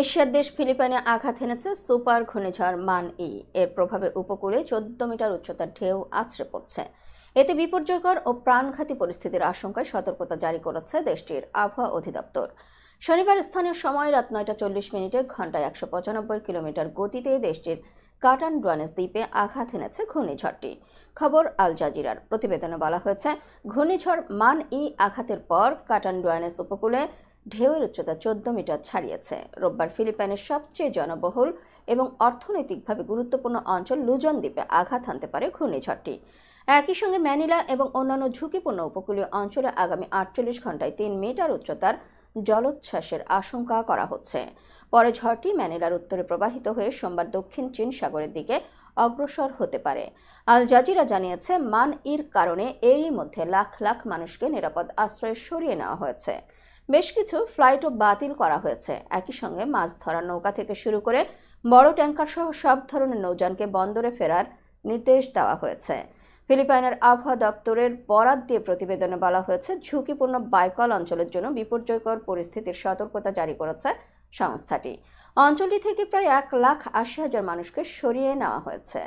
এশিয়ার দেশ ফিলিপাইনে আঘাত হেনেছে সুপার ঘূর্ণিঝড় মান ই এর প্রভাবে উপকূলে চোদ্দ মিটার উচ্চতার ঢেউ আছড়ে পড়ছে এতে বিপর্যয়কর ও প্রাণঘাতী পরিস্থিতির আশঙ্কায় সতর্কতা জারি করেছে দেশটির আবহাওয়া অধিদপ্তর শনিবার স্থানীয় সময় রাত নয়টা চল্লিশ মিনিটে ঘন্টায় একশো পঁচানব্বই কিলোমিটার গতিতে দেশটির কাটান ডুয়ানেস দ্বীপে আঘাত হেনেছে ঘূর্ণিঝড়টি খবর আল জাজিরার প্রতিবেদনে বলা হয়েছে ঘূর্ণিঝড় মান ই আঘাতের পর কাটান ডুয়ানেস উপকূলে ঢেউয়ের উচ্চতা চোদ্দ মিটার ছাড়িয়েছে রোববার ফিলিপাইনের সবচেয়ে জনবহুল এবং অর্থনৈতিকভাবে গুরুত্বপূর্ণ অঞ্চল লুজন দ্বীপে আঘাত হানতে পারে ঘূর্ণিঝড়টি একই সঙ্গে ম্যানিলা এবং অন্যান্য ঝুঁকিপূর্ণ উপকূলীয় অঞ্চলে আগামী আটচল্লিশ ঘন্টায় তিন মিটার উচ্চতার জলোচ্ছ্বাসের আশঙ্কা করা হচ্ছে পরে ঝড়টি ম্যানিলার উত্তরে প্রবাহিত হয়ে সোমবার দক্ষিণ চীন সাগরের দিকে অগ্রসর হতে পারে আল জাজিরা জানিয়েছে মান ইর কারণে এরই মধ্যে লাখ লাখ মানুষকে নিরাপদ আশ্রয়ে সরিয়ে নেওয়া হয়েছে বেশ কিছু ফ্লাইটও বাতিল করা হয়েছে একই সঙ্গে মাছ ধরার নৌকা থেকে শুরু করে বড় ট্যাঙ্কার সহ সব ধরনের নৌযানকে বন্দরে ফেরার নির্দেশ দেওয়া হয়েছে ফিলিপাইনের আবহাওয়া দপ্তরের বরাত দিয়ে প্রতিবেদনে বলা হয়েছে ঝুঁকিপূর্ণ বাইকল অঞ্চলের জন্য বিপর্যয়কর পরিস্থিতির সতর্কতা জারি করেছে সংস্থাটি অঞ্চলটি থেকে প্রায় এক লাখ আশি হাজার মানুষকে সরিয়ে নেওয়া হয়েছে